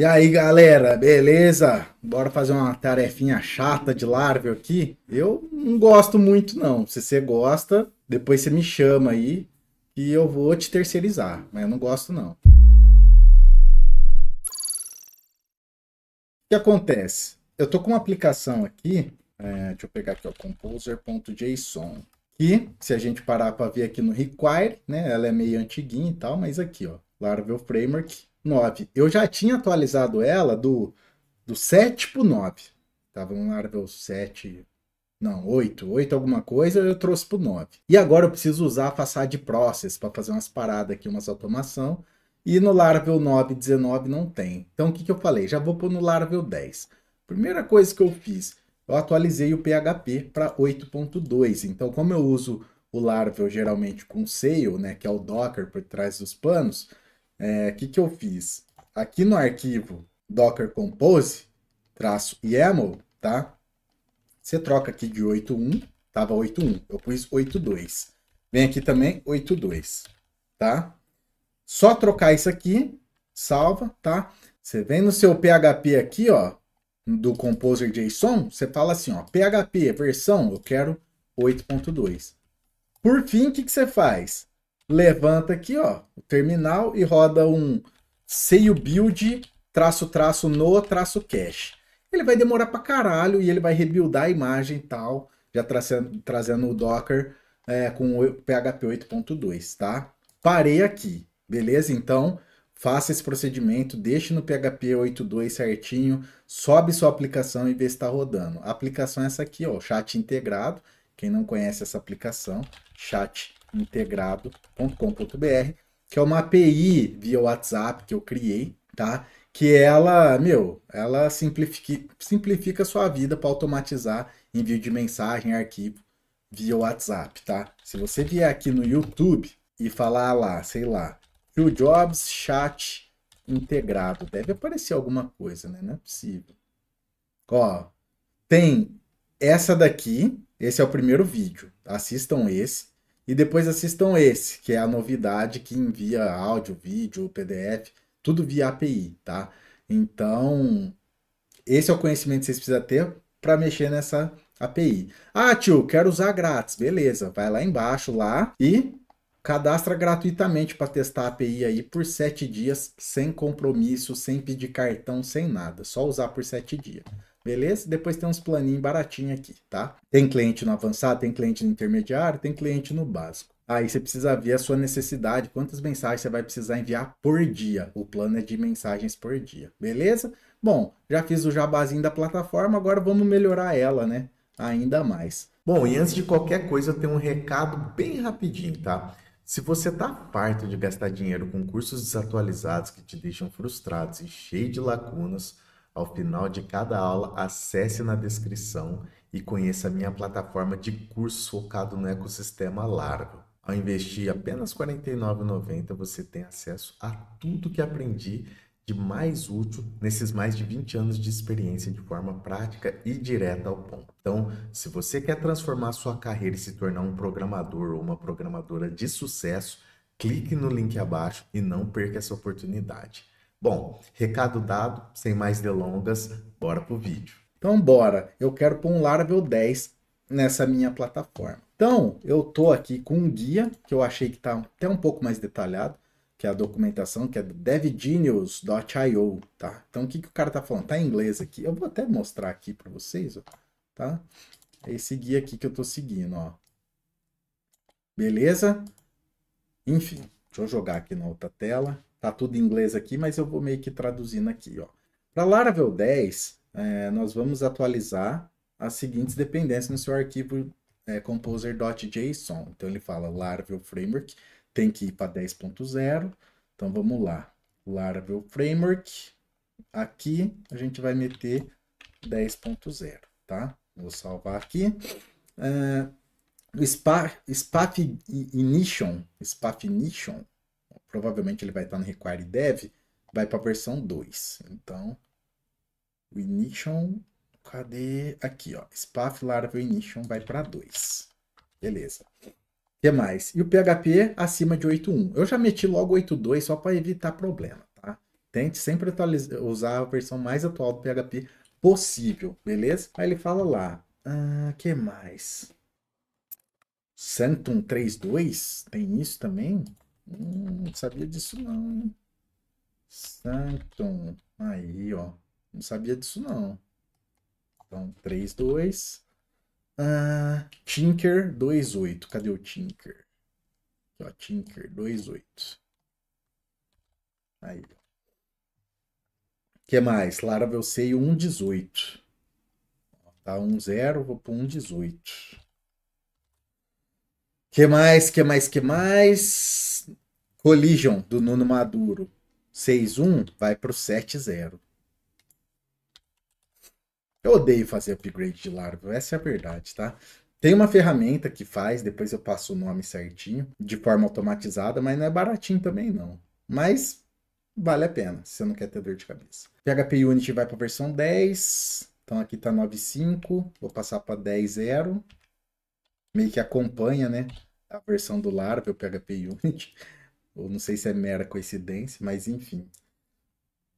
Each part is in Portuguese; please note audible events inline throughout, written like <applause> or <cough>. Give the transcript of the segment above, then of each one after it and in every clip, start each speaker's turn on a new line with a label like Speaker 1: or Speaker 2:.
Speaker 1: E aí, galera, beleza? Bora fazer uma tarefinha chata de larva aqui? Eu não gosto muito, não. Se você gosta, depois você me chama aí e eu vou te terceirizar. Mas eu não gosto, não. O que acontece? Eu tô com uma aplicação aqui, é, deixa eu pegar aqui, o composer.json, que, se a gente parar para ver aqui no require, né, ela é meio antiguinha e tal, mas aqui, ó, Larvel Framework, 9. Eu já tinha atualizado ela do, do 7 pro 9. Tava um Marvel 7. Não, 8, 8 alguma coisa, eu trouxe pro 9. E agora eu preciso usar a façade Process para fazer umas paradas aqui, umas automação. E no Laravel 9, 19 não tem. Então o que, que eu falei? Já vou pôr no Laravel 10. Primeira coisa que eu fiz, eu atualizei o PHP para 8.2. Então como eu uso o Laravel geralmente com Sail, né, que é o Docker por trás dos panos, o é, que, que eu fiz? Aqui no arquivo docker compose, traço YAML, tá? Você troca aqui de 8.1, tava 8.1, eu pus 8.2. Vem aqui também 8.2, tá? Só trocar isso aqui, salva, tá? Você vem no seu PHP aqui, ó, do Composer JSON, você fala assim, ó, PHP versão, eu quero 8.2. Por fim, o que, que você faz? levanta aqui, ó, o terminal e roda um seio build traço traço no traço cache. Ele vai demorar pra caralho e ele vai rebuildar a imagem e tal, já trazendo, trazendo o Docker é, com o PHP 8.2, tá? Parei aqui, beleza? Então, faça esse procedimento, deixe no PHP 8.2 certinho, sobe sua aplicação e vê se está rodando. A aplicação é essa aqui, ó, chat integrado. Quem não conhece essa aplicação, chat integrado.com.br, que é uma API via WhatsApp que eu criei, tá? Que ela, meu, ela simplifica, simplifica a sua vida para automatizar envio de mensagem, arquivo via WhatsApp, tá? Se você vier aqui no YouTube e falar lá, sei lá, o Jobs Chat integrado, deve aparecer alguma coisa, né? Não é possível. Ó, tem essa daqui, esse é o primeiro vídeo, assistam esse. E depois assistam esse, que é a novidade que envia áudio, vídeo, PDF, tudo via API, tá? Então, esse é o conhecimento que vocês precisam ter para mexer nessa API. Ah, tio, quero usar grátis. Beleza, vai lá embaixo lá e cadastra gratuitamente para testar a API aí por 7 dias, sem compromisso, sem pedir cartão, sem nada. Só usar por 7 dias beleza? Depois tem uns planinhos baratinhos aqui, tá? Tem cliente no avançado, tem cliente no intermediário, tem cliente no básico. Aí você precisa ver a sua necessidade, quantas mensagens você vai precisar enviar por dia. O plano é de mensagens por dia, beleza? Bom, já fiz o jabazinho da plataforma, agora vamos melhorar ela, né? Ainda mais. Bom, e antes de qualquer coisa, tem um recado bem rapidinho, tá? Se você tá farto de gastar dinheiro com cursos desatualizados que te deixam frustrados e cheio de lacunas, ao final de cada aula, acesse na descrição e conheça a minha plataforma de curso focado no ecossistema largo. Ao investir apenas R$ 49,90, você tem acesso a tudo que aprendi de mais útil nesses mais de 20 anos de experiência de forma prática e direta ao ponto. Então, se você quer transformar sua carreira e se tornar um programador ou uma programadora de sucesso, clique no link abaixo e não perca essa oportunidade. Bom, recado dado, sem mais delongas, bora pro vídeo. Então bora, eu quero pôr um Laravel 10 nessa minha plataforma. Então, eu tô aqui com um guia que eu achei que tá até um pouco mais detalhado, que é a documentação, que é devgenius.io, tá? Então, o que, que o cara tá falando? Tá em inglês aqui. Eu vou até mostrar aqui para vocês, ó, tá? É esse guia aqui que eu tô seguindo, ó. Beleza? Enfim, deixa eu jogar aqui na outra tela. Tá tudo em inglês aqui, mas eu vou meio que traduzindo aqui, ó. Para Laravel 10, é, nós vamos atualizar as seguintes dependências no seu arquivo é, composer.json. Então ele fala Laravel Framework tem que ir para 10.0. Então vamos lá. Laravel Framework. Aqui a gente vai meter 10.0, tá? Vou salvar aqui. Uh, o SPAF SPAF provavelmente ele vai estar no require dev, vai para a versão 2. Então, o ignition, cadê? Aqui, ó, spaff larva ignition vai para 2. Beleza. O que mais? E o PHP acima de 8.1. Eu já meti logo 8.2 só para evitar problema, tá? Tente sempre atualizar, usar a versão mais atual do PHP possível, beleza? Aí ele fala lá, ah, que mais? Santum 3.2? Tem isso também? Hum, não sabia disso não, hein? Sanctum. Aí, ó. Não sabia disso não. Então, 3, 2. Ah, Tinker, 2, 8. Cadê o Tinker? Aqui, ó, Tinker, 2, 8. Aí, O que mais? Lara, eu sei 1, 18. Tá 1, 0. vou pro 1, 18. O que mais? O que mais? O que mais? Collision do Nuno Maduro. 6-1 vai para o 7-0. Eu odeio fazer upgrade de Laravel, essa é a verdade, tá? Tem uma ferramenta que faz, depois eu passo o nome certinho, de forma automatizada, mas não é baratinho também não. Mas vale a pena, se você não quer ter dor de cabeça. PHP Unity vai para a versão 10, então aqui tá 9.5, vou passar para 10.0. Meio que acompanha, né, a versão do Laravel, PHP Unity. Ou não sei se é mera coincidência, mas enfim.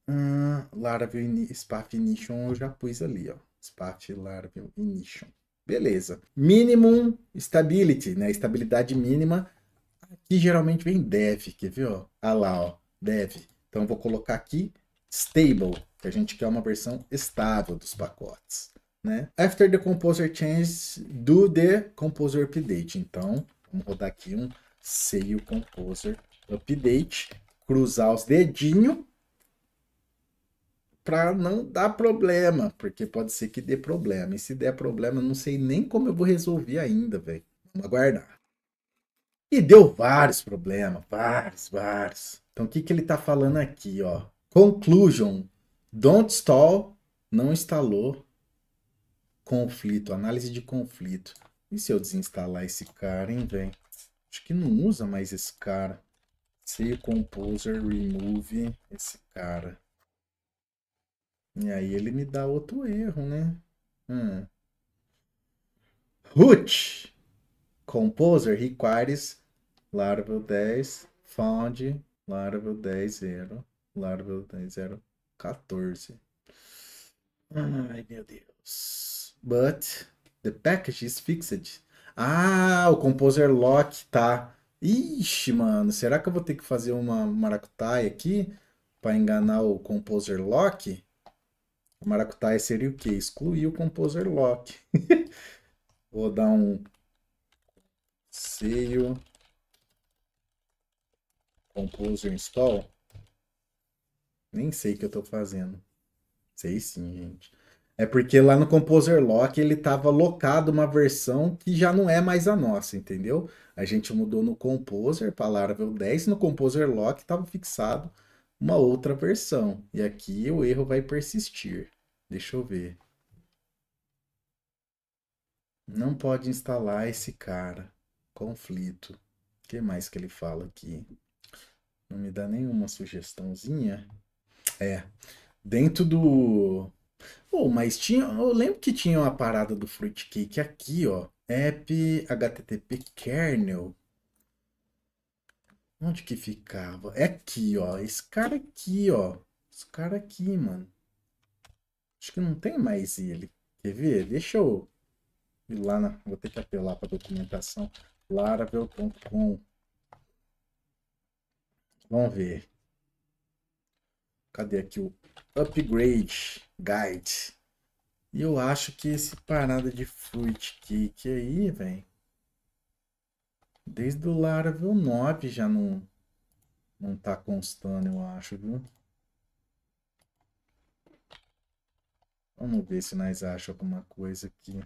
Speaker 1: Hum, Laravel Spaff Ignition eu já pus ali, ó. Spaff Laravel Ignition. Beleza. Minimum Stability, né? Estabilidade mínima. Aqui geralmente vem dev, quer ver? Ó? Ah lá, ó, dev. Então vou colocar aqui stable, que a gente quer uma versão estável dos pacotes. Né? After the composer change, do the composer update. Então, vamos rodar aqui um Sale composer update, cruzar os dedinhos para não dar problema, porque pode ser que dê problema. E se der problema, não sei nem como eu vou resolver ainda, velho. Vamos aguardar. E deu vários problemas, vários, vários. Então o que, que ele tá falando aqui, ó? Conclusion. Don't stall, não instalou. Conflito, análise de conflito. E se eu desinstalar esse cara, hein, velho? Acho que não usa mais esse cara. C composer remove esse cara. E aí ele me dá outro erro, né? Hum. Root composer requires Laravel 10 found Laravel 10.0 Laravel 14. Ai, meu Deus. But the package is fixed. Ah, o composer lock tá Ixi, mano, será que eu vou ter que fazer uma maracutaia aqui para enganar o Composer Lock? O maracutaia seria o quê? Excluir o Composer Lock. <laughs> vou dar um seio Composer Install. Nem sei o que eu estou fazendo. Sei sim, gente. É porque lá no Composer Lock ele estava locado uma versão que já não é mais a nossa, entendeu? A gente mudou no Composer para Laravel 10 no Composer Lock estava fixado uma outra versão. E aqui o erro vai persistir. Deixa eu ver. Não pode instalar esse cara. Conflito. O que mais que ele fala aqui? Não me dá nenhuma sugestãozinha. É. Dentro do oh, mas tinha, eu lembro que tinha uma parada do Fruit Cake aqui, ó. App HTTP kernel. Onde que ficava? É aqui, ó. Esse cara aqui, ó. Esse cara aqui, mano. Acho que não tem mais ele. Quer ver? Deixa eu ir lá na... Vou ter que apelar para documentação. laravel.com Vamos ver. Cadê aqui o Upgrade Guide? E eu acho que esse parada de Fruit Cake aí, velho. Desde o Laravel 9 já não, não tá constando, eu acho, viu? Vamos ver se nós achamos alguma coisa aqui.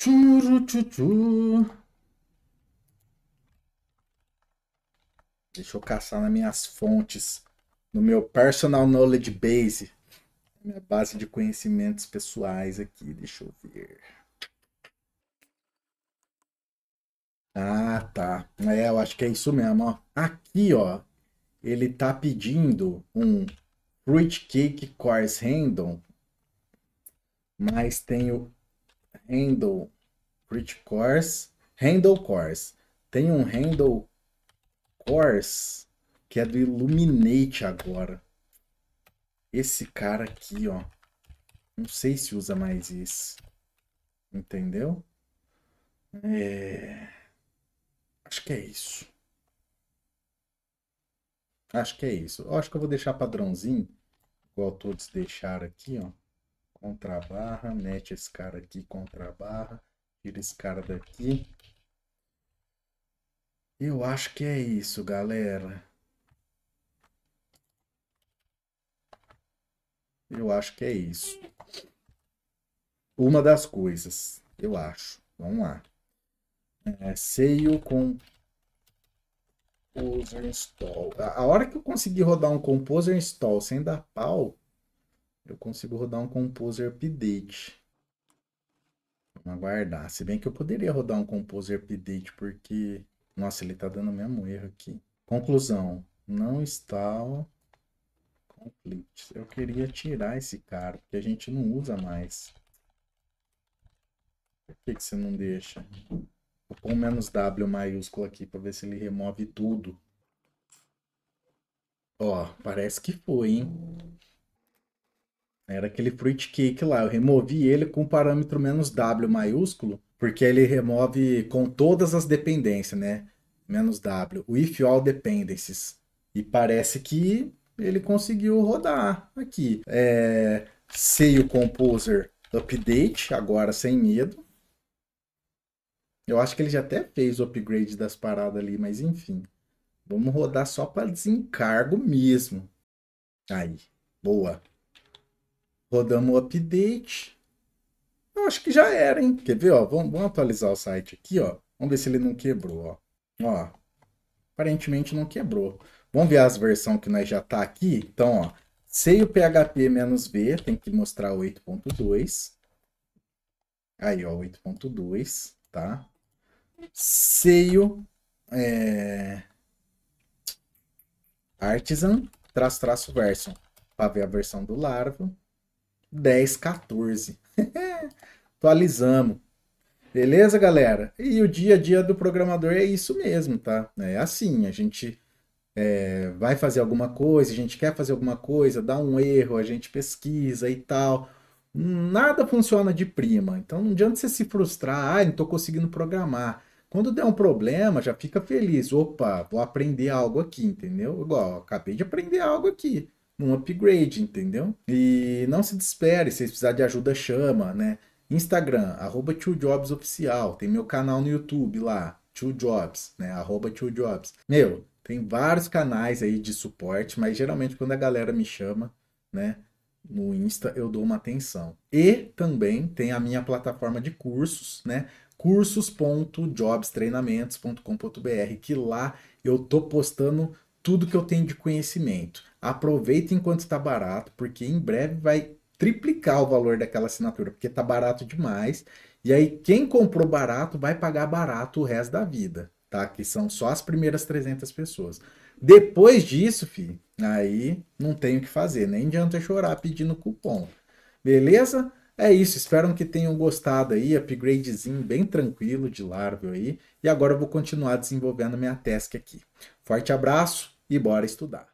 Speaker 1: Churu, Deixa eu caçar nas minhas fontes, no meu personal knowledge base, minha base de conhecimentos pessoais aqui. Deixa eu ver. Ah, tá. É, eu acho que é isso mesmo, ó. Aqui, ó, ele tá pedindo um fruit cake course random, mas tem o handle grid course, handle course. Tem um handle course que é do Illuminate agora. Esse cara aqui, ó. Não sei se usa mais isso. Entendeu? É... Acho que é isso. Acho que é isso. Eu acho que eu vou deixar padrãozinho, igual todos deixaram aqui, ó. Contra barra, mete esse cara aqui contra barra, tira esse cara daqui. Eu acho que é isso, galera. Eu acho que é isso. Uma das coisas, eu acho. Vamos lá. É, seio com Composer Install. A hora que eu conseguir rodar um Composer Install sem dar pau, eu consigo rodar um Composer Update. Vamos aguardar. Se bem que eu poderia rodar um Composer Update, porque... Nossa, ele está dando o mesmo erro aqui. Conclusão. Não está Eu queria tirar esse cara, porque a gente não usa mais. Por que, que você não deixa? Vou pôr menos W maiúsculo aqui para ver se ele remove tudo. Ó, parece que foi, hein? Era aquele fruit cake lá. Eu removi ele com o parâmetro menos "-w", maiúsculo, porque ele remove com todas as dependências, né? Menos "-w", o if all dependencies. E parece que ele conseguiu rodar aqui. É, sei o Composer Update, agora sem medo. Eu acho que ele já até fez o upgrade das paradas ali, mas enfim. Vamos rodar só para desencargo mesmo. Aí, boa. Rodamos o update. Eu acho que já era, hein? Quer ver, ó? Vamos, vamos atualizar o site aqui, ó. Vamos ver se ele não quebrou, ó. Ó, aparentemente não quebrou. Vamos ver as versões que nós já tá aqui. Então, ó, o PHP V, tem que mostrar 8.2. Aí, ó, 8.2, tá? Seio é... Artisan, traço, traço, version para ver a versão do Larvo. 10, 14. <laughs> Atualizamos. Beleza, galera? E o dia a dia do programador é isso mesmo, tá? É assim, a gente é, vai fazer alguma coisa, a gente quer fazer alguma coisa, dá um erro, a gente pesquisa e tal. Nada funciona de prima. Então não adianta você se frustrar, ah, não estou conseguindo programar. Quando der um problema, já fica feliz. Opa, vou aprender algo aqui, entendeu? Igual, acabei de aprender algo aqui um upgrade, entendeu? E não se desespere, se precisar de ajuda, chama, né? Instagram, arroba Oficial, tem meu canal no YouTube lá, Two né? Arroba Two Meu, tem vários canais aí de suporte, mas geralmente quando a galera me chama, né? No Insta eu dou uma atenção. E também tem a minha plataforma de cursos, né? cursos.jobstreinamentos.com.br, que lá eu tô postando tudo que eu tenho de conhecimento. Aproveita enquanto está barato, porque em breve vai triplicar o valor daquela assinatura, porque está barato demais. E aí, quem comprou barato vai pagar barato o resto da vida, tá? Que são só as primeiras 300 pessoas. Depois disso, filho, aí não tem o que fazer, nem adianta chorar pedindo cupom. Beleza? É isso, espero que tenham gostado aí, upgradezinho bem tranquilo de Laravel aí. E agora eu vou continuar desenvolvendo minha task aqui. Forte abraço e bora estudar!